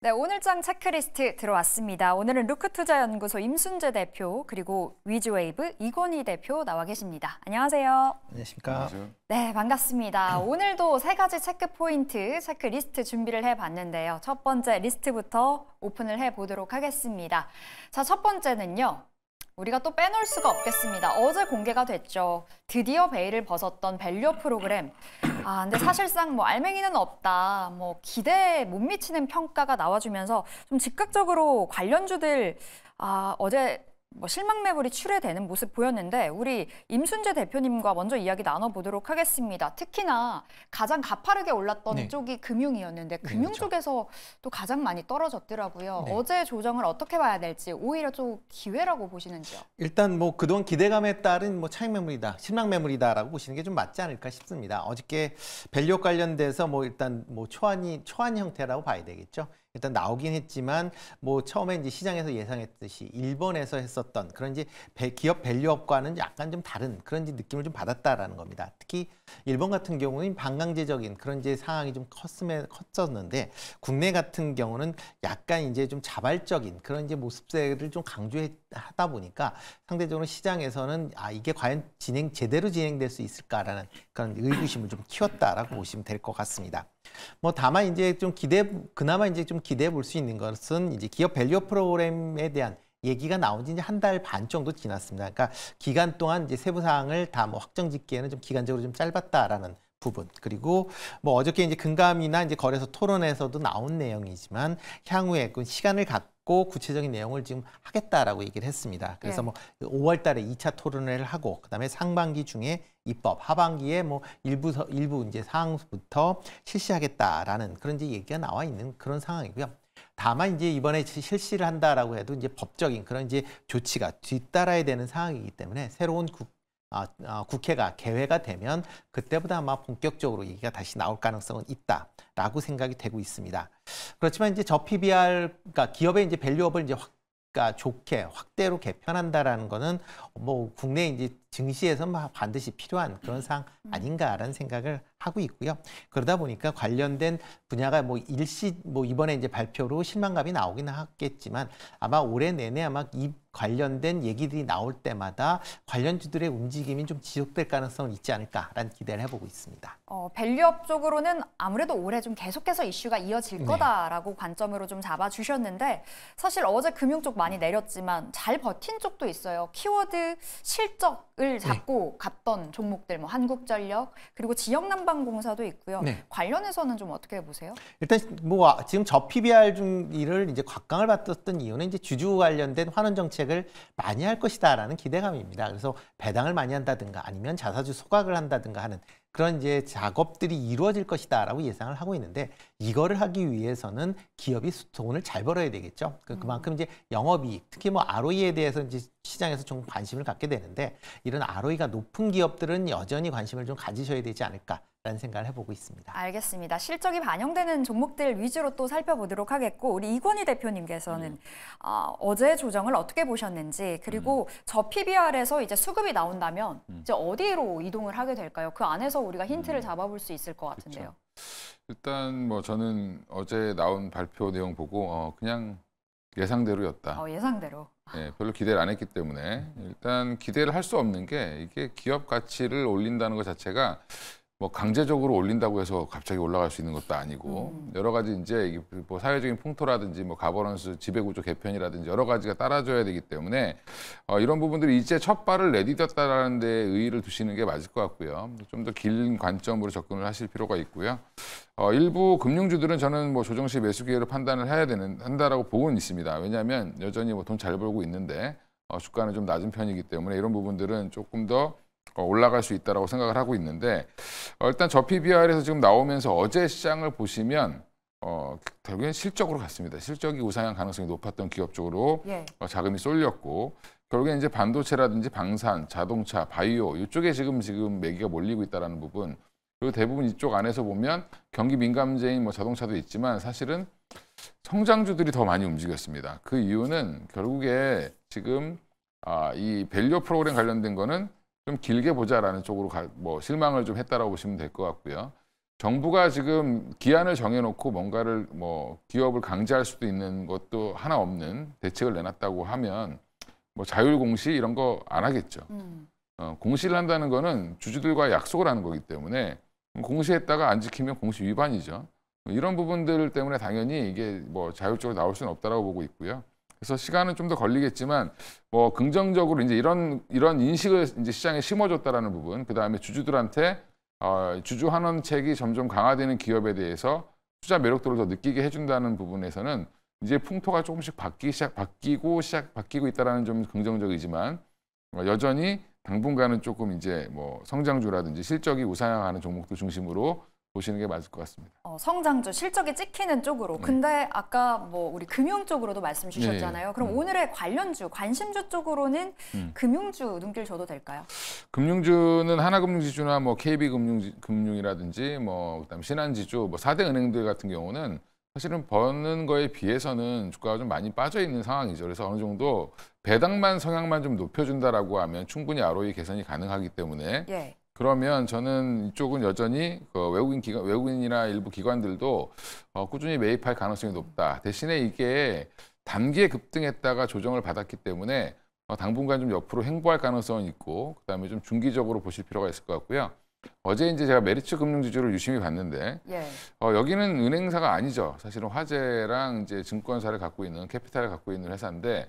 네, 오늘장 체크리스트 들어왔습니다. 오늘은 루크투자연구소 임순재 대표 그리고 위즈웨이브 이건희 대표 나와 계십니다. 안녕하세요. 안녕하십니까. 안녕하세요. 네, 반갑습니다. 오늘도 세 가지 체크 포인트, 체크리스트 준비를 해봤는데요. 첫 번째 리스트부터 오픈을 해보도록 하겠습니다. 자, 첫 번째는요. 우리가 또 빼놓을 수가 없겠습니다. 어제 공개가 됐죠. 드디어 베일을 벗었던 밸류 프로그램. 아, 근데 사실상 뭐 알맹이는 없다. 뭐 기대에 못 미치는 평가가 나와주면서 좀 즉각적으로 관련주들 아, 어제 뭐 실망 매물이 출회되는 모습 보였는데 우리 임순재 대표님과 먼저 이야기 나눠보도록 하겠습니다. 특히나 가장 가파르게 올랐던 네. 쪽이 금융이었는데 네, 금융 네, 그렇죠. 쪽에서 또 가장 많이 떨어졌더라고요. 네. 어제 조정을 어떻게 봐야 될지 오히려 좀 기회라고 보시는지요? 일단 뭐 그동안 기대감에 따른 뭐 차익 매물이다, 실망 매물이다라고 보시는 게 좀 맞지 않을까 싶습니다. 어저께 밸류 관련돼서 뭐 일단 뭐 초안이 초안 형태라고 봐야 되겠죠. 일단 나오긴 했지만 뭐 처음에 이제 시장에서 예상했듯이 일본에서 했었던 그런 이제 기업 밸류업과는 약간 좀 다른 그런 느낌을 좀 받았다라는 겁니다. 특히 일본 같은 경우는 반강제적인 그런 이제 상황이 좀 컸음에 컸었는데 국내 같은 경우는 약간 이제 좀 자발적인 그런 이제 모습들을 좀 강조하다 보니까 상대적으로 시장에서는 아 이게 과연 진행 제대로 진행될 수 있을까라는 그런 의구심을 좀 키웠다라고 보시면 될 것 같습니다. 뭐 다만 이제 좀 기대 그나마 이제 좀 기대해 볼 수 있는 것은 이제 기업 밸류 프로그램에 대한 얘기가 나온 지 이제 한달 반 정도 지났습니다. 그러니까 기간 동안 이제 세부 사항을 다 뭐 확정 짓기에는 좀 기간적으로 좀 짧았다라는 부분 그리고 뭐 어저께 이제 금감이나 이제 거래소 토론에서도 나온 내용이지만 향후에 그 시간을 갖고 구체적인 내용을 지금 하겠다라고 얘기를 했습니다. 그래서 네. 뭐 5월 달에 2차 토론회를 하고 그다음에 상반기 중에 입법, 하반기에 뭐 일부 일부 이제 사항부터 실시하겠다라는 그런 이제 얘기가 나와 있는 그런 상황이고요. 다만 이제 이번에 실시를 한다라고 해도 이제 법적인 그런 이제 조치가 뒤따라야 되는 상황이기 때문에 새로운 국, 아, 아, 국회가 개회가 되면 그때보다 아마 본격적으로 얘기가 다시 나올 가능성은 있다라고 생각이 되고 있습니다. 그렇지만 이제 저 PBR, 그러니까 기업의 이제 밸류업을 이제 확 그러까 좋게 확대로 개편한다라는 거는 뭐 국내 이제 증시에서 반드시 필요한 그런 사항 음. 아닌가라는 생각을 하고 있고요. 그러다 보니까 관련된 분야가 뭐 일시 뭐 이번에 이제 발표로 실망감이 나오긴 하겠지만 아마 올해 내내 아마 이 관련된 얘기들이 나올 때마다 관련주들의 움직임이 좀 지속될 가능성은 있지 않을까라는 기대를 해보고 있습니다. 어, 밸류업 쪽으로는 아무래도 올해 좀 계속해서 이슈가 이어질 네. 거다라고 네. 관점으로 좀 잡아주셨는데 사실 어제 금융 쪽 많이 내렸지만 잘 버틴 쪽도 있어요. 키워드 실적을 네. 잡고 네. 갔던 종목들 뭐 한국전력 그리고 지역난방공사도 있고요. 네. 관련해서는 좀 어떻게 보세요? 일단 뭐 아, 지금 저 PBR 중 일을 이제 곽강을 받았던 이유는 이제 주주 관련된 환원 정책 선택을 많이 할 것이다라는 기대감입니다. 그래서 배당을 많이 한다든가 아니면 자사주 소각을 한다든가 하는 그런 이제 작업들이 이루어질 것이다라고 예상을 하고 있는데 이거를 하기 위해서는 기업이 돈을 잘 벌어야 되겠죠. 그, 음. 그만큼 이제 영업이익, 특히 뭐 ROE에 대해서 이제 시장에서 좀 관심을 갖게 되는데 이런 ROE가 높은 기업들은 여전히 관심을 좀 가지셔야 되지 않을까. 라는 생각을 해보고 있습니다. 알겠습니다. 실적이 반영되는 종목들 위주로 또 살펴보도록 하겠고 우리 이권희 대표님께서는 음. 어, 제 조정을 어떻게 보셨는지 그리고 음. 저 PBR에서 이제 수급이 나온다면 음. 이제 어디로 이동을 하게 될까요? 그 안에서 우리가 힌트를 음. 잡아볼 수 있을 것 그렇죠. 같은데요. 그렇 일단 뭐 저는 어제 나온 발표 내용 보고 어, 그냥 예상대로였다. 어, 예상대로. 예, 별로 기대를 안 했기 때문에 음. 일단 기대를 할 수 없는 게 이게 기업 가치를 올린다는 것 자체가 뭐 강제적으로 올린다고 해서 갑자기 올라갈 수 있는 것도 아니고 음. 여러 가지 이제 그 뭐 사회적인 풍토라든지 뭐 가버넌스 지배구조 개편이라든지 여러 가지가 따라줘야 되기 때문에 어, 이런 부분들이 이제 첫 발을 내딛었다라는 데 의의를 두시는 게 맞을 것 같고요. 좀 더 긴 관점으로 접근을 하실 필요가 있고요. 어, 일부 금융주들은 저는 뭐 조정 시 매수 기회를 판단을 해야 되는 한다라고 보고는 있습니다. 왜냐하면 여전히 뭐돈 잘 벌고 있는데 어, 주가는 좀 낮은 편이기 때문에 이런 부분들은 조금 더 어, 올라갈 수 있다고 라 생각을 하고 있는데 어, 일단 저 PBR에서 지금 나오면서 어제 시장을 보시면 어, 결국엔 실적으로 갔습니다. 실적이 우상향 가능성이 높았던 기업 쪽으로 예. 어, 자금이 쏠렸고 결국엔 이제 반도체라든지 방산, 자동차, 바이오 이쪽에 지금 지금 매기가 몰리고 있다라는 부분 그리고 대부분 이쪽 안에서 보면 경기 민감제인 뭐 자동차도 있지만 사실은 성장주들이 더 많이 움직였습니다. 그 이유는 결국에 지금 아, 이 밸류 프로그램 관련된 거는 좀 길게 보자라는 쪽으로 가, 뭐 실망을 좀 했다라고 보시면 될 것 같고요. 정부가 지금 기한을 정해놓고 뭔가를 뭐 기업을 강제할 수도 있는 것도 하나 없는 대책을 내놨다고 하면 뭐 자율공시 이런 거 안 하겠죠. 음. 어, 공시를 한다는 거는 주주들과 약속을 하는 거기 때문에 공시했다가 안 지키면 공시 위반이죠. 이런 부분들 때문에 당연히 이게 뭐 자율적으로 나올 수는 없다라고 보고 있고요. 그래서 시간은 좀 더 걸리겠지만 뭐 긍정적으로 이제 이런 이런 인식을 이제 시장에 심어줬다라는 부분, 그 다음에 주주들한테 어, 주주 환원책이 점점 강화되는 기업에 대해서 투자 매력도를 더 느끼게 해준다는 부분에서는 이제 풍토가 조금씩 바뀌기 시작, 바뀌고 시작 바뀌고 있다라는 좀 긍정적이지만 어, 여전히 당분간은 조금 이제 뭐 성장주라든지 실적이 우상향하는 종목들 중심으로 보시는 게 맞을 것 같습니다. 어, 성장주 실적이 찍히는 쪽으로. 네. 근데 아까 뭐 우리 금융 쪽으로도 말씀 주셨잖아요. 네. 그럼 음. 오늘의 관련주, 관심주 쪽으로는 음. 금융주 눈길 줘도 될까요? 금융주는 하나금융지주나 뭐 KB금융 이라든지뭐 그다음 신한지주 뭐 4대 은행들 같은 경우는 사실은 버는 거에 비해서는 주가가 좀 많이 빠져 있는 상황이죠. 그래서 어느 정도 배당만 성향만 좀 높여준다라고 하면 충분히 ROE 개선이 가능하기 때문에 예. 그러면 저는 이쪽은 여전히 그 외국인 기관, 외국인이나 일부 기관들도 어, 꾸준히 매입할 가능성이 높다. 대신에 이게 단기에 급등했다가 조정을 받았기 때문에 어, 당분간 좀 옆으로 횡보할 가능성은 있고 그다음에 좀 중기적으로 보실 필요가 있을 것 같고요. 어제 이제 제가 메리츠 금융지주를 유심히 봤는데 예. 어, 여기는 은행사가 아니죠. 사실은 화재랑 이제 증권사를 갖고 있는 캐피탈을 갖고 있는 회사인데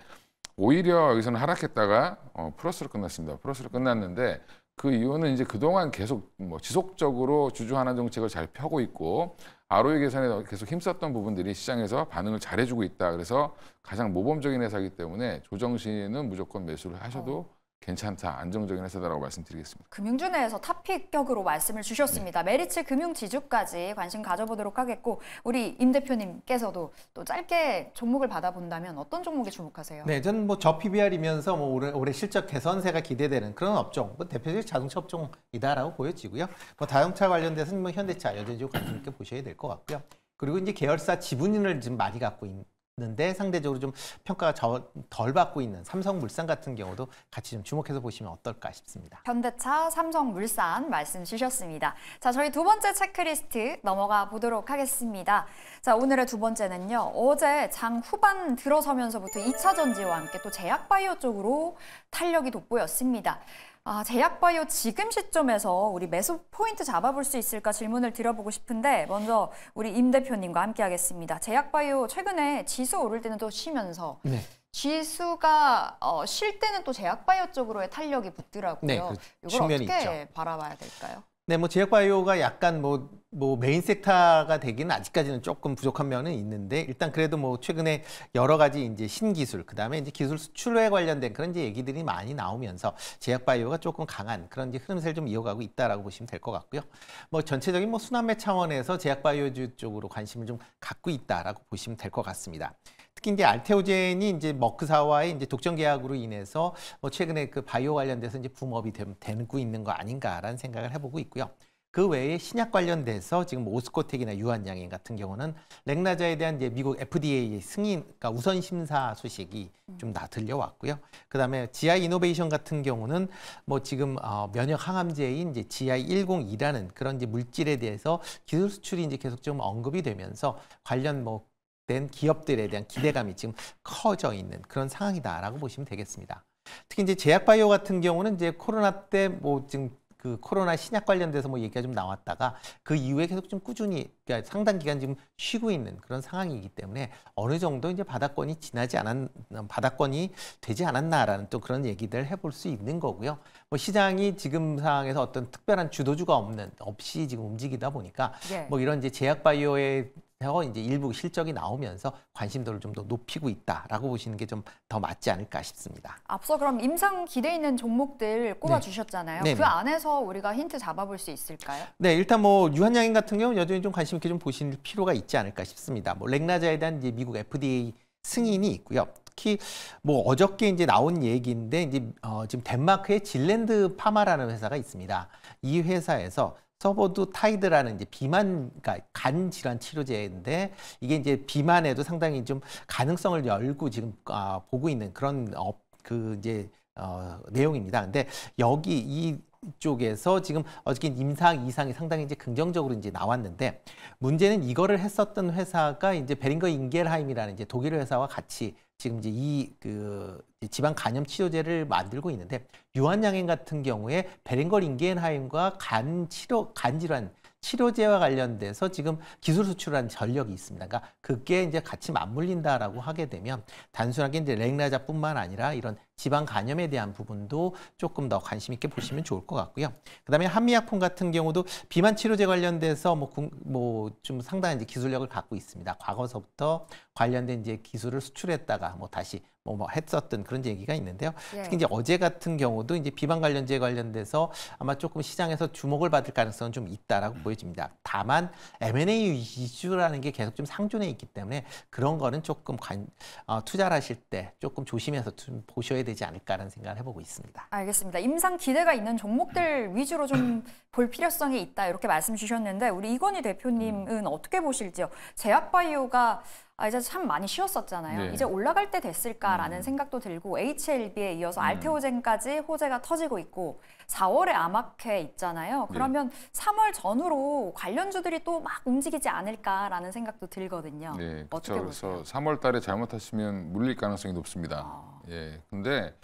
오히려 여기서는 하락했다가 어, 플러스로 끝났습니다. 플러스로 끝났는데 그 이유는 이제 그동안 계속 뭐 지속적으로 주주 하나 정책을 잘 펴고 있고 ROE 계산에 계속 힘썼던 부분들이 시장에서 반응을 잘해주고 있다. 그래서 가장 모범적인 회사이기 때문에 조정 시에는 무조건 매수를 하셔도 어. 괜찮다, 안정적인 회사다라고 말씀드리겠습니다. 금융주내에서 탑픽격으로 말씀을 주셨습니다. 네. 메리츠 금융지주까지 관심 가져보도록 하겠고 우리 임 대표님께서도 또 짧게 종목을 받아본다면 어떤 종목에 주목하세요? 네, 저는 뭐저 PBR이면서 뭐 올해, 올해 실적 개선세가 기대되는 그런 업종, 뭐 대표적인 자동차 업종이다라고 보여지고요. 뭐 자동차 관련돼서는 뭐 현대차 여전히 관심 있게 보셔야 될 것 같고요. 그리고 이제 계열사 지분을 지금 많이 갖고 있는 는데 상대적으로 좀 평가가 저, 덜 받고 있는 삼성물산 같은 경우도 같이 좀 주목해서 보시면 어떨까 싶습니다. 현대차, 삼성물산 말씀 주셨습니다. 자, 저희 두 번째 체크리스트 넘어가 보도록 하겠습니다. 자, 오늘의 두 번째는요. 어제 장 후반 들어서면서부터 2차 전지와 함께 또 제약바이오 쪽으로 탄력이 돋보였습니다. 아, 제약바이오 지금 시점에서 우리 매수 포인트 잡아볼 수 있을까 질문을 드려보고 싶은데 먼저 우리 임 대표님과 함께하겠습니다. 제약바이오 최근에 지수 오를 때는 또 쉬면서 네. 지수가 어, 쉴 때는 또 제약바이오 쪽으로의 탄력이 붙더라고요. 네, 그 이걸 어떻게 있죠. 바라봐야 될까요? 네, 뭐제약바이오가 약간 뭐, 뭐 메인 섹터가 되기는 아직까지는 조금 부족한 면은 있는데 일단 그래도 뭐 최근에 여러 가지 이제 신기술 그다음에 이제 기술 수출에 관련된 그런 이제 얘기들이 많이 나오면서 제약바이오가 조금 강한 그런 이제 흐름세를 좀 이어가고 있다라고 보시면 될 것 같고요. 뭐 전체적인 뭐 순환매 차원에서 제약바이오주 쪽으로 관심을 좀 갖고 있다라고 보시면 될 것 같습니다. 특히 이제 알테오젠이 이제 머크사와의 이제 독점 계약으로 인해서 뭐 최근에 그 바이오 관련돼서 이제 붐업이 되고 있는 거 아닌가라는 생각을 해보고 있고요. 그 외에 신약 관련돼서 지금 오스코텍이나 유한양인 같은 경우는 렉나자에 대한 이제 미국 FDA 승인, 그러니까 우선 심사 소식이 좀 나 들려왔고요. 그 다음에 GI 이노베이션 같은 경우는 뭐 지금 어, 면역 항암제인 이제 GI102라는 그런 이제 물질에 대해서 기술 수출이 이제 계속 좀 언급이 되면서 관련 뭐된 기업들에 대한 기대감이 지금 커져 있는 그런 상황이다라고 보시면 되겠습니다. 특히 이제 제약바이오 같은 경우는 이제 코로나 때 뭐 지금 그 코로나 신약 관련돼서 뭐 얘기가 좀 나왔다가 그 이후에 계속 좀 꾸준히 그러니까 상당 기간 지금 쉬고 있는 그런 상황이기 때문에 어느 정도 이제 바닥권이 지나지 않았 바닥권이 되지 않았나라는 또 그런 얘기들 해볼 수 있는 거고요. 뭐 시장이 지금 상황에서 어떤 특별한 주도주가 없는 없이 지금 움직이다 보니까 예. 뭐 이런 이제 제약 바이오의 더 이제 일부 실적이 나오면서 관심도를 좀 더 높이고 있다라고 보시는 게 좀 더 맞지 않을까 싶습니다. 앞서 그럼 임상 기대 있는 종목들 네. 꼽아 주셨잖아요. 네. 그 네. 안에서 우리가 힌트 잡아볼 수 있을까요? 네, 일단 뭐 유한양인 같은 경우는 여전히 좀 관심 있게 좀 보실 필요가 있지 않을까 싶습니다. 뭐 렉나자에 대한 이제 미국 FDA 승인이 있고요. 특히 뭐 어저께 이제 나온 얘기인데 이제 어 지금 덴마크의 질랜드 파마라는 회사가 있습니다. 이 회사에서 서버도 타이드라는 이제 비만, 그러니까 간 질환 치료제인데 이게 이제 비만에도 상당히 좀 가능성을 열고 지금 아, 보고 있는 그런 업그 이제 어, 내용입니다. 근데 여기 이 쪽에서 지금 어저께 임상 이상이 상당히 이제 긍정적으로 이제 나왔는데 문제는 이거를 했었던 회사가 이제 베링거 인겔하임이라는 이제 독일 회사와 같이 지금 이제 이 그 지방 간염 치료제를 만들고 있는데 유한양행 같은 경우에 베링거 인겔하임과 간 치료 간 질환 치료제와 관련돼서 지금 기술 수출한 전력이 있습니다. 그러니까 그게 이제 같이 맞물린다라고 하게 되면 단순하게 이제 렉나자뿐만 아니라 이런 지방 간염에 대한 부분도 조금 더 관심 있게 보시면 좋을 것 같고요. 그다음에 한미약품 같은 경우도 비만 치료제 관련돼서 뭐좀 뭐 상당한 이제 기술력을 갖고 있습니다. 과거서부터 관련된 이제 기술을 수출했다가 뭐 다시 뭐, 뭐 했었던 그런 얘기가 있는데요. 예. 특히 이제 어제 같은 경우도 이제 비방 관련제 관련돼서 아마 조금 시장에서 주목을 받을 가능성은 좀 있다라고 음. 보여집니다. 다만 M&A 위주라는 게 계속 좀 상존해 있기 때문에 그런 거는 조금 관, 어, 투자를 하실 때 조금 조심해서 좀 보셔야 되지 않을까라는 생각을 해보고 있습니다. 알겠습니다. 임상 기대가 있는 종목들 위주로 좀 볼 필요성이 있다 이렇게 말씀 주셨는데 우리 이건희 대표님은 음. 어떻게 보실지요? 제약바이오가 아, 이제 참 많이 쉬었었잖아요. 네. 이제 올라갈 때 됐을까라는 음. 생각도 들고 HLB에 이어서 음. 알테오젠까지 호재가 터지고 있고 4월에 아마케 있잖아요. 네. 그러면 네. 3월 전후로 관련주들이 또 막 움직이지 않을까라는 생각도 들거든요. 네, 그렇죠. 그래서 3월 달에 잘못하시면 물릴 가능성이 높습니다. 아. 예. 근데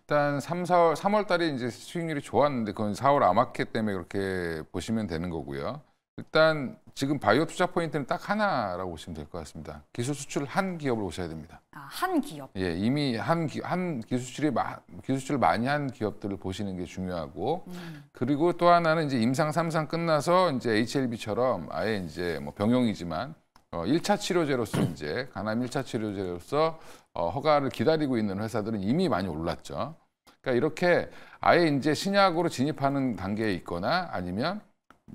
일단 3, 4월 3월 달에 이제 수익률이 좋았는데 그건 4월 아마케 때문에 그렇게 보시면 되는 거고요. 일단 지금 바이오 투자 포인트는 딱 하나라고 보시면 될 것 같습니다. 기술 수출 한 기업을 보셔야 됩니다. 아, 한 기업. 예, 이미 한, 기, 한 기술출이 마, 기술출을 많이 한 기업들을 보시는 게 중요하고 음. 그리고 또 하나는 이제 임상 삼상 끝나서 이제 HLB처럼 아예 이제 뭐 병용이지만 어, 1차 치료제로서 이제 간암 1차 치료제로서 어, 허가를 기다리고 있는 회사들은 이미 많이 올랐죠. 그러니까 이렇게 아예 이제 신약으로 진입하는 단계에 있거나 아니면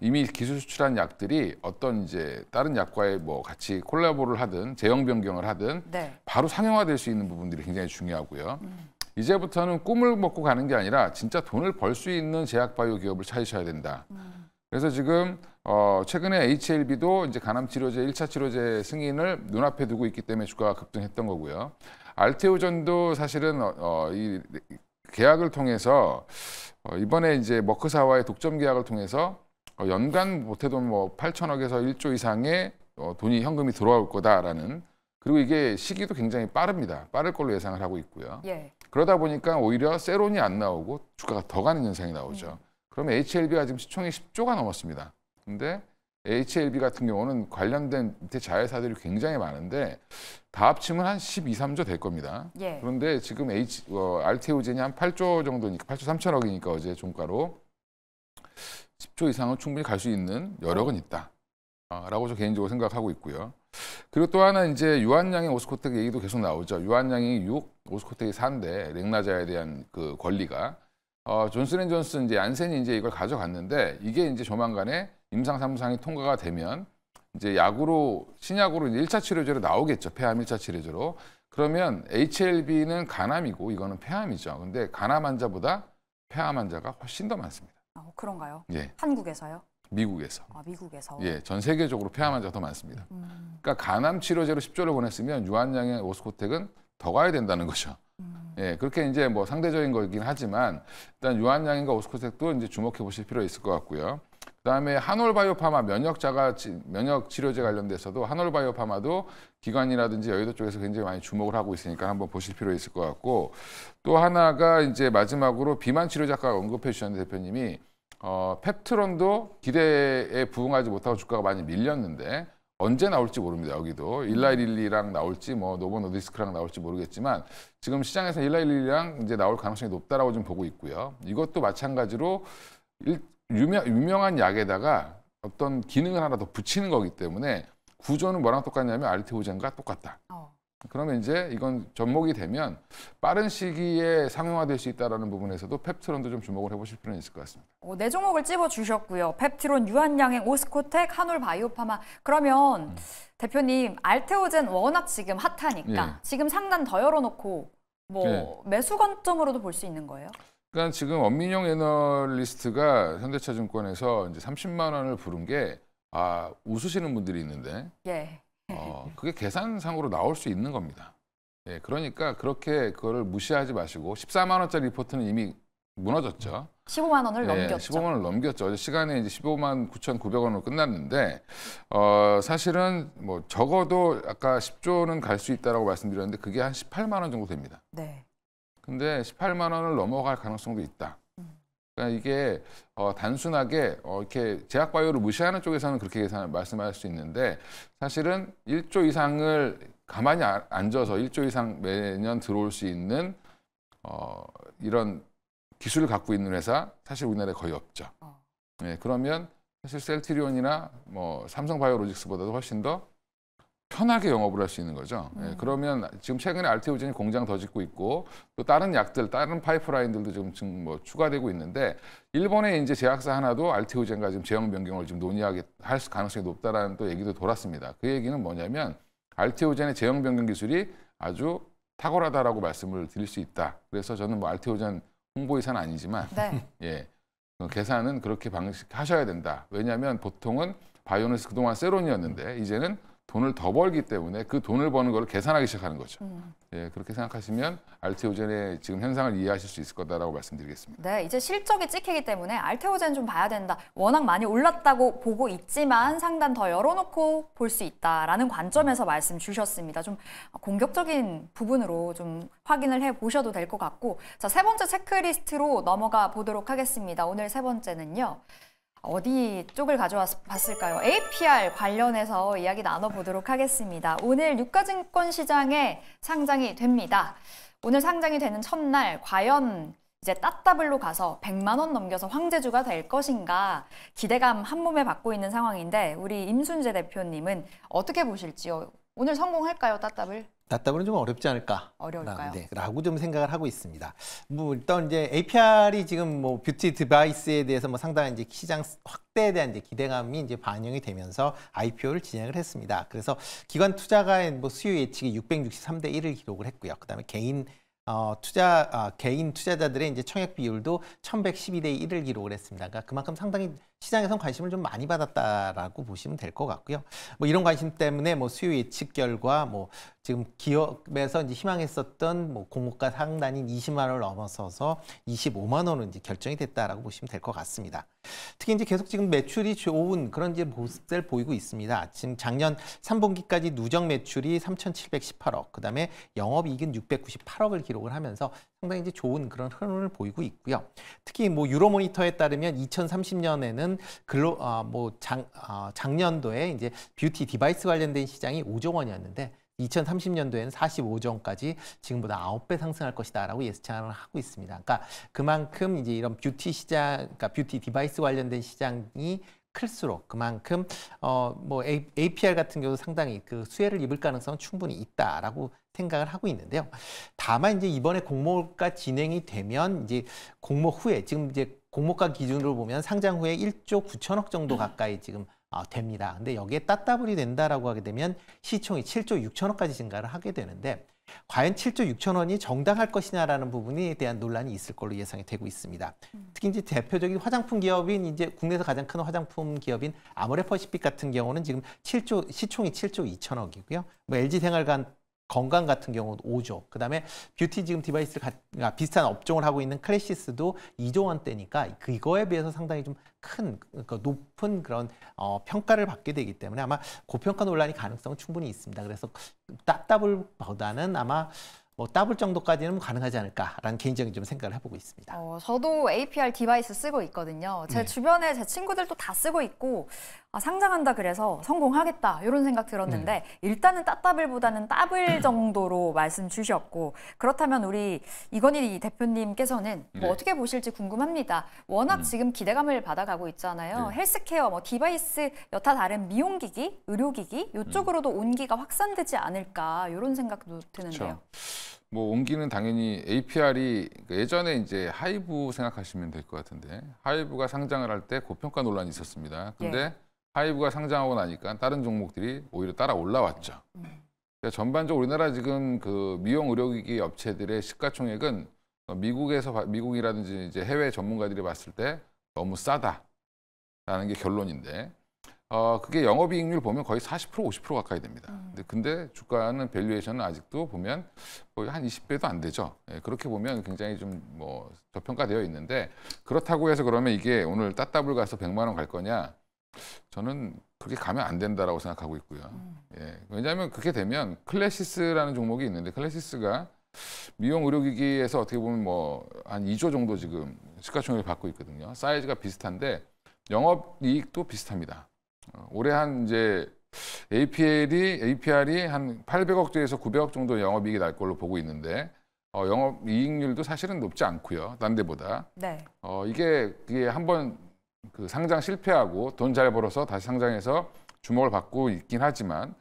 이미 기술 수출한 약들이 어떤 이제 다른 약과의 뭐 같이 콜라보를 하든 제형 변경을 하든 네. 바로 상용화될 수 있는 부분들이 굉장히 중요하고요. 음. 이제부터는 꿈을 먹고 가는 게 아니라 진짜 돈을 벌 수 있는 제약 바이오 기업을 찾으셔야 된다. 음. 그래서 지금 어 최근에 HLB도 이제 간암 치료제 일차 치료제 승인을 눈앞에 두고 있기 때문에 주가가 급등했던 거고요. 알테오전도 사실은 어이 어, 계약을 통해서 어, 이번에 이제 머크사와의 독점 계약을 통해서 어, 연간 못해도 뭐 8천억에서 1조 이상의 어, 돈이 현금이 들어올 거다라는 그리고 이게 시기도 굉장히 빠릅니다. 빠를 걸로 예상을 하고 있고요. 예. 그러다 보니까 오히려 세론이 안 나오고 주가가 더 가는 현상이 나오죠. 음. 그러면 HLB가 지금 시총이 10조가 넘었습니다. 근데 HLB 같은 경우는 관련된 밑에 자회사들이 굉장히 많은데 다 합치면 한 12, 3조 될 겁니다. 예. 그런데 지금 H, 어, RT오젠이 한 8조 정도니까 8조 3천억이니까 어제 종가로 10초 이상은 충분히 갈 수 있는 여력은 있다. 어, 라고 저 개인적으로 생각하고 있고요. 그리고 또 하나 이제 유한양의 오스코텍 얘기도 계속 나오죠. 유한양이 6, 오스코텍이 4인데 렉나자에 대한 그 권리가 어, 존슨 앤 존슨 이제 안센이 이제 이걸 가져갔는데 이게 이제 조만간에 임상 3상이 통과가 되면 이제 약으로 신약으로 이제 1차 치료제로 나오겠죠. 폐암 1차 치료제로. 그러면 HLB는 간암이고 이거는 폐암이죠. 근데 간암 환자보다 폐암 환자가 훨씬 더 많습니다. 그런가요? 예. 한국에서요? 미국에서. 아, 미국에서. 예, 전 세계적으로 폐암 환자가 더 많습니다. 음. 그러니까 간암 치료제로 10조를 보냈으면 유한양의 오스코텍은 더 가야 된다는 거죠. 음. 예, 그렇게 이제 뭐 상대적인 거긴 이 하지만 일단 유한양인과 오스코텍도 이제 주목해 보실 필요가 있을 것 같고요. 그다음에 한올바이오파마 면역자가 면역 치료제 관련돼서도 한올바이오파마도 기관이라든지 여의도 쪽에서 굉장히 많이 주목을 하고 있으니까 한번 보실 필요가 있을 것 같고 또 하나가 이제 마지막으로 비만 치료제 가 언급해 주셨는데 대표님이 어, 펩트론도 기대에 부응하지 못하고 주가가 많이 밀렸는데 언제 나올지 모릅니다. 여기도 일라이릴리랑 나올지 뭐 노보노디스크랑 나올지 모르겠지만 지금 시장에서 일라이릴리랑 이제 나올 가능성이 높다라고 좀 보고 있고요. 이것도 마찬가지로 일, 유명, 유명한 약에다가 어떤 기능을 하나 더 붙이는 거기 때문에 구조는 뭐랑 똑같냐면 알티오젠과 똑같다. 어. 그러면 이제 이건 접목이 되면 빠른 시기에 상용화될 수 있다는 부분에서도 펩트론도 좀 주목을 해보실 필요는 있을 것 같습니다. 어, 네 종목을 찝어주셨고요. 펩트론, 유한양행, 오스코텍, 한올바이오파마. 그러면 음. 대표님 알테오젠 워낙 지금 핫하니까 예. 지금 상단 더 열어놓고 뭐 예. 매수 관점으로도 볼 수 있는 거예요? 그러니까 지금 원민용 애널리스트가 현대차증권에서 이제 30만 원을 부른 게 아, 웃으시는 분들이 있는데 예. 어, 그게 계산상으로 나올 수 있는 겁니다. 예, 그러니까 그렇게 그거를 무시하지 마시고 14만 원짜리 리포트는 이미 무너졌죠. 15만 원을 예, 넘겼죠. 15만 원을 넘겼죠. 어제 시간에 이제 15만 9,900원으로 끝났는데 어, 사실은 뭐 적어도 아까 10조는 갈 수 있다라고 말씀드렸는데 그게 한 18만 원 정도 됩니다. 네. 근데 18만 원을 넘어갈 가능성도 있다. 그러니까 이게 어, 단순하게 어, 이렇게 제약바이오를 무시하는 쪽에서는 그렇게 계산, 을 말씀할 수 있는데 사실은 1조 이상을 가만히 아, 앉아서 1조 이상 매년 들어올 수 있는 어, 이런 기술을 갖고 있는 회사 사실 우리나라에 거의 없죠. 네, 그러면 사실 셀트리온이나 뭐 삼성바이오로직스보다도 훨씬 더 편하게 영업을 할 수 있는 거죠. 예, 음. 예, 그러면 지금 최근에 알테오젠이 공장 더 짓고 있고 또 다른 약들, 다른 파이프라인들도 지금 지금 뭐 추가되고 있는데 일본의 이제 제약사 하나도 알테오젠과 지금 제형 변경을 지금 논의하게 할 가능성이 높다라는 또 얘기도 돌았습니다. 그 얘기는 뭐냐면 알테오젠의 제형 변경 기술이 아주 탁월하다라고 말씀을 드릴 수 있다. 그래서 저는 뭐 알테오젠 홍보이사는 아니지만 네. 예. 그 계산은 그렇게 방식하셔야 된다. 왜냐하면 보통은 바이오는 그동안 세론이었는데 이제는 돈을 더 벌기 때문에 그 돈을 버는 걸 계산하기 시작하는 거죠. 음. 예, 그렇게 생각하시면 알테오젠의 지금 현상을 이해하실 수 있을 거다라고 말씀드리겠습니다. 네, 이제 실적이 찍히기 때문에 알테오젠 좀 봐야 된다. 워낙 많이 올랐다고 보고 있지만 상단 더 열어놓고 볼 수 있다라는 관점에서 말씀 주셨습니다. 좀 공격적인 부분으로 좀 확인을 해보셔도 될 것 같고 자, 세 번째 체크리스트로 넘어가 보도록 하겠습니다. 오늘 세 번째는요. 어디 쪽을 가져왔을까요? APR 관련해서 이야기 나눠보도록 하겠습니다. 오늘 유가증권 시장에 상장이 됩니다. 오늘 상장이 되는 첫날 과연 이제 따따블로 가서 100만 원 넘겨서 황제주가 될 것인가 기대감 한 몸에 받고 있는 상황인데 우리 임순재 대표님은 어떻게 보실지요? 오늘 성공할까요 따따블? 답답은 좀 어렵지 않을까. 어려울까요? 네, 라고 좀 생각을 하고 있습니다. 뭐 일단 이제 APR이 지금 뭐 뷰티 디바이스에 대해서 뭐 상당한 이제 시장 확대에 대한 이제 기대감이 이제 반영이 되면서 IPO를 진행을 했습니다. 그래서 기관 투자가의 뭐 수요 예측이 663대 1을 기록을 했고요. 그다음에 개인 어, 투자 아, 개인 투자자들의 이제 청약 비율도 1,112대 1을 기록을 했습니다. 그러니까 그만큼 상당히 시장에선 관심을 좀 많이 받았다라고 보시면 될 것 같고요. 뭐 이런 관심 때문에 뭐 수요 예측 결과 뭐 지금 기업에서 이제 희망했었던 뭐 공모가 상단인 20만 원을 넘어서서 25만 원은 이제 결정이 됐다라고 보시면 될 것 같습니다. 특히 이제 계속 지금 매출이 좋은 그런 이제 모습을 보이고 있습니다. 지금 작년 3분기까지 누적 매출이 3,718억, 그다음에 영업 이익은 698억을 기록을 하면서 상당히 이제 좋은 그런 흐름을 보이고 있고요. 특히 뭐 유로모니터에 따르면 2030년에는 글로 아뭐장 어, 아, 작년도에 이제 뷰티 디바이스 관련된 시장이 5조 원이었는데 2030년도에는 45조원까지 지금보다 9배 상승할 것이다라고 예측을 하고 있습니다. 그러니까 그만큼 이제 이런 뷰티 시장, 그러니까 뷰티 디바이스 관련된 시장이 클수록 그만큼 어 뭐 APR 같은 경우도 상당히 그 수혜를 입을 가능성은 충분히 있다라고 생각을 하고 있는데요. 다만 이제 이번에 공모가 진행이 되면 이제 공모 후에 지금 이제 공모가 기준으로 보면 상장 후에 1조 9천억 정도 음. 가까이 지금 어, 됩니다. 근데 여기에 따따블이 된다라고 하게 되면 시총이 7조 6천억까지 증가를 하게 되는데 과연 7조 6천 원이 정당할 것이냐라는 부분에 대한 논란이 있을 걸로 예상이 되고 있습니다. 음. 특히 이제 대표적인 화장품 기업인 이제 국내에서 가장 큰 화장품 기업인 아모레퍼시픽 같은 경우는 지금 7조 시총이 7조 2천억이고요. 뭐 LG 생활 관 건강 같은 경우도 5조. 그다음에 뷰티 지금 디바이스 가, 그러니까 비슷한 업종을 하고 있는 클래시스도 2조 원대니까 그거에 비해서 상당히 좀큰 그러니까 높은 그런 어, 평가를 받게 되기 때문에 아마 고평가 논란이 가능성은 충분히 있습니다. 그래서 따따블보다는 아마 뭐 따블 정도까지는 가능하지 않을까라는 개인적인 좀 생각을 해보고 있습니다. 어, 저도 APR 디바이스 쓰고 있거든요. 제 네. 주변에 제 친구들도 다 쓰고 있고 아, 상장한다 그래서 성공하겠다 이런 생각 들었는데 음. 일단은 따따블보다는 따블 정도로 말씀 주셨고 그렇다면 우리 이건희 대표님께서는 뭐 네. 어떻게 보실지 궁금합니다. 워낙 음. 지금 기대감을 받아가고 있잖아요. 네. 헬스케어, 뭐 디바이스 여타 다른 미용기기, 의료기기 이쪽으로도 음. 온기가 확산되지 않을까 이런 생각도 드는데요. 그쵸. 뭐 온기는 당연히 APR이 그 예전에 이제 하이브 생각하시면 될 것 같은데 하이브가 상장을 할 때 고평가 논란이 있었습니다. 근데 예. 하이브가 상장하고 나니까 다른 종목들이 오히려 따라 올라왔죠. 그러니까 전반적으로 우리나라 지금 그 미용 의료기기 업체들의 시가총액은 미국에서 미국이라든지 이제 해외 전문가들이 봤을 때 너무 싸다라는 게 결론인데 어 그게 영업이익률 보면 거의 40% 50% 가까이 됩니다. 음. 근데, 근데 주가는 밸류에이션은 아직도 보면 거의 한 20배도 안 되죠. 예, 그렇게 보면 굉장히 좀 뭐 저평가되어 있는데 그렇다고 해서 그러면 이게 오늘 따따블 가서 100만 원 갈 거냐? 저는 그렇게 가면 안 된다라고 생각하고 있고요. 음. 예. 왜냐하면 그렇게 되면 클래시스라는 종목이 있는데 클래시스가 미용 의료기기에서 어떻게 보면 뭐 한 2조 정도 지금 시가총액을 받고 있거든요. 사이즈가 비슷한데 영업 이익도 비슷합니다. 어, 올해 한 이제 APL이 APR이 한 800억 대에서 900억 정도 영업 이익이 날 걸로 보고 있는데 어, 영업 이익률도 사실은 높지 않고요. 딴 데보다. 네. 어, 이게 그게 한번 그 상장 실패하고 돈 잘 벌어서 다시 상장해서 주목을 받고 있긴 하지만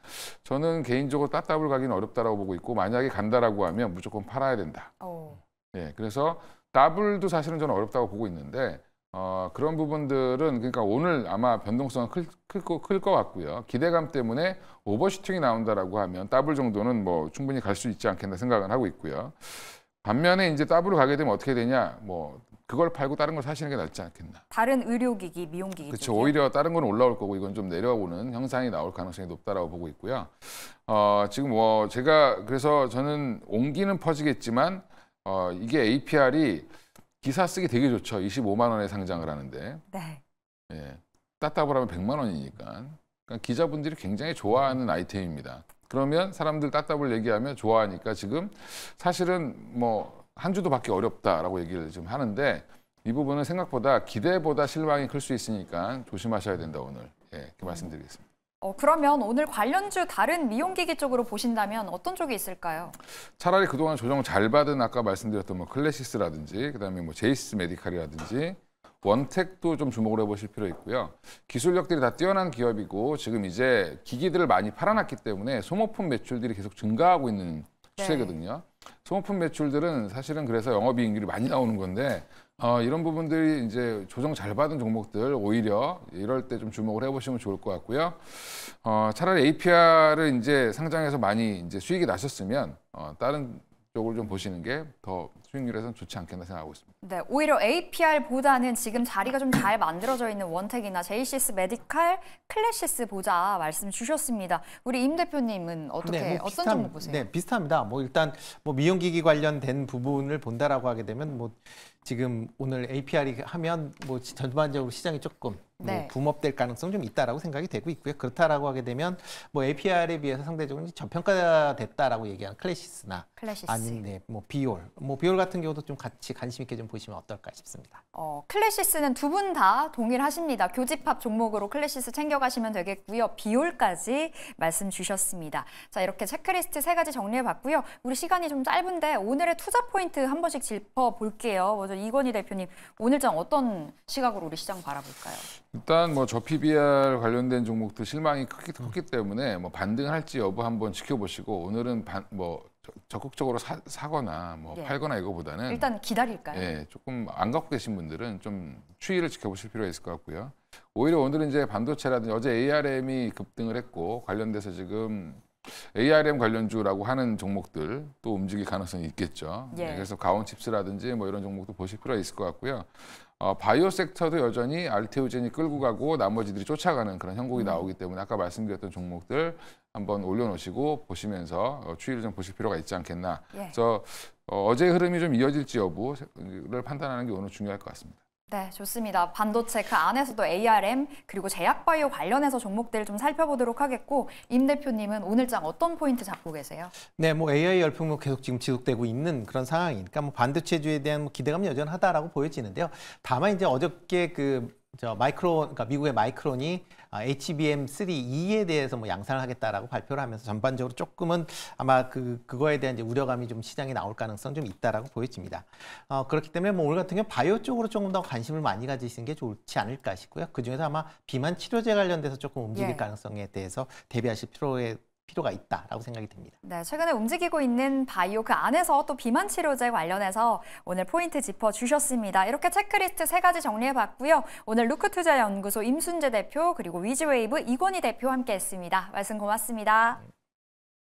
저는 개인적으로 따따블 가기는 어렵다라고 보고 있고 만약에 간다라고 하면 무조건 팔아야 된다. 오. 어. 예, 그래서 따블도 사실은 저는 어렵다고 보고 있는데 어, 그런 부분들은 그러니까 오늘 아마 변동성은 클것 클, 클 같고요. 기대감 때문에 오버슈팅이 나온다라고 하면 따블 정도는 뭐 충분히 갈 수 있지 않겠나 생각은 하고 있고요. 반면에 이제 따블로 가게 되면 어떻게 되냐? 뭐 그걸 팔고 다른 걸 사시는 게 낫지 않겠나. 다른 의료기기, 미용기기. 그렇죠. 오히려 다른 건 올라올 거고 이건 좀 내려오는 형상이 나올 가능성이 높다라고 보고 있고요. 어, 지금 뭐 제가 그래서 저는 옹기는 퍼지겠지만 어, 이게 APR이 기사 쓰기 되게 좋죠. 25만 원에 상장을 하는데. 네. 예. 따따블 하면 100만 원이니까. 그러니까 기자분들이 굉장히 좋아하는 아이템입니다. 그러면 사람들 따따블 얘기하면 좋아하니까 지금 사실은 뭐한 주도 받기 어렵다라고 얘기를 지금 하는데 이 부분은 생각보다 기대보다 실망이 클 수 있으니까 조심하셔야 된다 오늘 예, 이렇게 말씀드리겠습니다. 어, 그러면 오늘 관련주 다른 미용기기 쪽으로 보신다면 어떤 쪽이 있을까요? 차라리 그동안 조정 잘 받은 아까 말씀드렸던 뭐 클래시스라든지 그다음에 뭐 제이스 메디칼이라든지 원택도 좀 주목을 해보실 필요 있고요. 기술력들이 다 뛰어난 기업이고 지금 이제 기기들을 많이 팔아놨기 때문에 소모품 매출들이 계속 증가하고 있는 추세거든요. 네. 소모품 매출들은 사실은 그래서 영업이익률이 많이 나오는 건데 어, 이런 부분들이 이제 조정 잘 받은 종목들 오히려 이럴 때 좀 주목을 해보시면 좋을 것 같고요. 어, 차라리 APR을 이제 상장해서 많이 이제 수익이 나셨으면 어, 다른 쪽을 좀 보시는 게더 수익률에선 좋지 않겠나 생각하고 있습니다. 네, 오히려 APR보다는 지금 자리가 좀 잘 만들어져 있는 원택이나 JCS 메디칼, 클래시스 보자 말씀 주셨습니다. 우리 임 대표님은 어떻게 네, 뭐 비슷한, 정보 보세요? 네, 비슷합니다. 뭐 일단 뭐 미용기기 관련된 부분을 본다라고 하게 되면 뭐 지금 오늘 APR이 하면 뭐 전반적으로 시장이 조금 뭐 네. 붐업될 가능성 좀 있다라고 생각이 되고 있고요. 그렇다라고 하게 되면 뭐 APR에 비해서 상대적으로 저평가됐다라고 얘기하는 클래시스나 클래시스. 아닌데 네, 뭐 비올, 뭐 비올 같은 경우도 좀 같이 관심 있게 좀 보시면 어떨까 싶습니다. 어, 클래시스는 두 분 다 동일하십니다. 교집합 종목으로 클래시스 챙겨가시면 되겠고요. 비올까지 말씀 주셨습니다. 자 이렇게 체크리스트 세 가지 정리해봤고요. 우리 시간이 좀 짧은데 오늘의 투자 포인트 한 번씩 짚어볼게요. 먼저 이건희 대표님 오늘장 어떤 시각으로 우리 시장 바라볼까요? 일단 뭐 저 PBR 관련된 종목도 실망이 크기, 크기 때문에 뭐 반등할지 여부 한번 지켜보시고 오늘은 반, 뭐 적극적으로 사, 거나뭐 예. 네. 팔거나 이거보다는 일단 기다릴까요? 예, 조금 안 갖고 계신 분들은 좀 추이를 지켜보실 필요가 있을 것 같고요. 오히려 오늘은 이제 반도체라든지 어제 ARM이 급등을 했고 관련돼서 지금 ARM 관련주라고 하는 종목들 또 움직일 가능성이 있겠죠. 예. 네, 그래서 가온 칩스라든지 뭐 이런 종목도 보실 필요가 있을 것 같고요. 어, 바이오 섹터도 여전히 알테오젠이 끌고 가고 나머지들이 쫓아가는 그런 형국이 음. 나오기 때문에 아까 말씀드렸던 종목들 한번 올려놓으시고 보시면서 어, 추이를 좀 보실 필요가 있지 않겠나. 예. 그래서 어, 어제의 흐름이 좀 이어질지 여부를 판단하는 게 오늘 중요할 것 같습니다. 네, 좋습니다. 반도체 그 안에서도 ARM 그리고 제약바이오 관련해서 종목들을 좀 살펴보도록 하겠고 임 대표님은 오늘장 어떤 포인트 잡고 계세요? 네, 뭐 AI 열풍도 계속 지금 지속되고 있는 그런 상황이니까 뭐 반도체주에 대한 뭐 기대감 여전하다라고 보여지는데요. 다만 이제 어저께 그저 마이크론, 그러니까 미국의 마이크론이 아, HBM3E에 대해서 뭐 양산을 하겠다라고 발표를 하면서 전반적으로 조금은 아마 그 그거에 대한 이제 우려감이 좀 시장에 나올 가능성 좀 있다라고 보여집니다. 어, 그렇기 때문에 뭐 오늘 같은 경우 바이오 쪽으로 조금 더 관심을 많이 가지시는 게 좋지 않을까 싶고요. 그 중에서 아마 비만 치료제 관련돼서 조금 움직일 예. 가능성에 대해서 대비하실 필요에 필요가 있다라고 생각이 듭니다. 네, 최근에 움직이고 있는 바이오 그 안에서 또 비만 치료제 관련해서 오늘 포인트 짚어 주셨습니다. 이렇게 체크리스트 세 가지 정리해 봤고요. 오늘 루크투자연구소 임순재 대표 그리고 위즈웨이브 이건희 대표 함께했습니다. 말씀 고맙습니다. 네.